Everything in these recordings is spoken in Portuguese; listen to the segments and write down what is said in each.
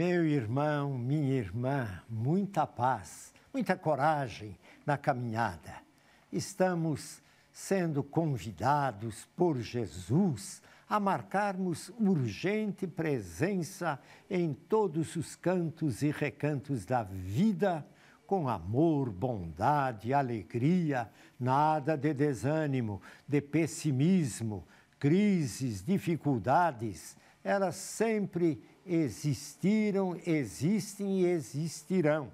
Meu irmão, minha irmã, muita paz, muita coragem na caminhada. Estamos sendo convidados por Jesus a marcarmos urgente presença em todos os cantos e recantos da vida, com amor, bondade, alegria, nada de desânimo, de pessimismo, crises, dificuldades, elas sempre existiram, existem e existirão.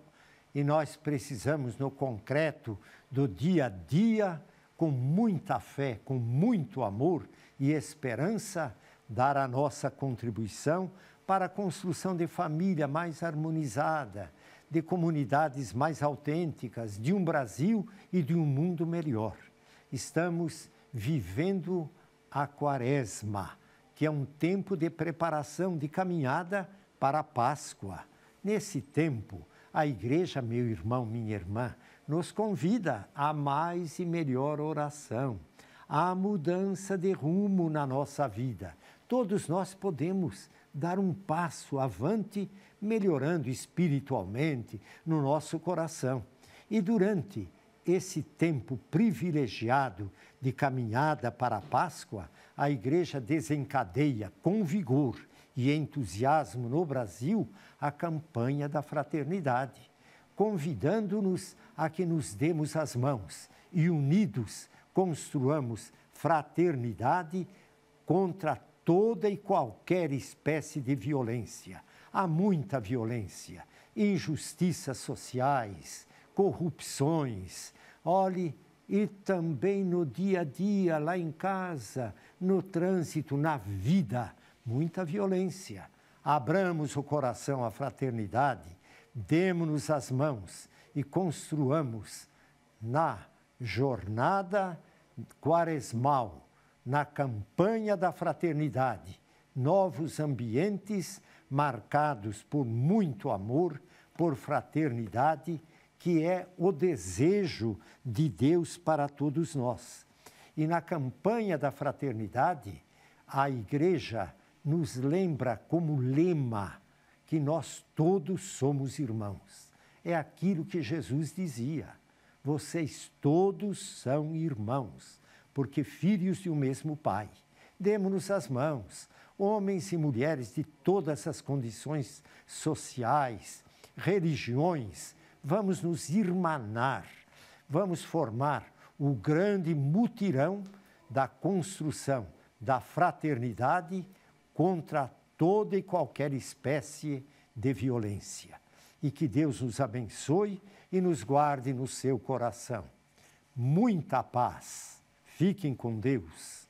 E nós precisamos, no concreto do dia a dia, com muita fé, com muito amor e esperança, dar a nossa contribuição para a construção de família mais harmonizada, de comunidades mais autênticas, de um Brasil e de um mundo melhor. Estamos vivendo a quaresma que é um tempo de preparação, de caminhada para a Páscoa. Nesse tempo, a igreja, meu irmão, minha irmã, nos convida a mais e melhor oração, a mudança de rumo na nossa vida. Todos nós podemos dar um passo avante, melhorando espiritualmente no nosso coração. E durante esse tempo privilegiado de caminhada para a Páscoa, a Igreja desencadeia com vigor e entusiasmo no Brasil a campanha da fraternidade, convidando-nos a que nos demos as mãos e unidos construamos fraternidade contra toda e qualquer espécie de violência. Há muita violência, injustiças sociais, corrupções. Olhe, e também no dia a dia, lá em casa, no trânsito, na vida, muita violência. Abramos o coração à fraternidade, demos-nos as mãos e construamos na jornada quaresmal, na campanha da fraternidade, novos ambientes marcados por muito amor, por fraternidade que é o desejo de Deus para todos nós. E na campanha da fraternidade, a igreja nos lembra como lema que nós todos somos irmãos. É aquilo que Jesus dizia: vocês todos são irmãos, porque filhos de um mesmo Pai. Demos-nos as mãos, homens e mulheres de todas as condições sociais, religiões, vamos nos irmanar, vamos formar o grande mutirão da construção da fraternidade contra toda e qualquer espécie de violência. E que Deus nos abençoe e nos guarde no seu coração. Muita paz. Fiquem com Deus.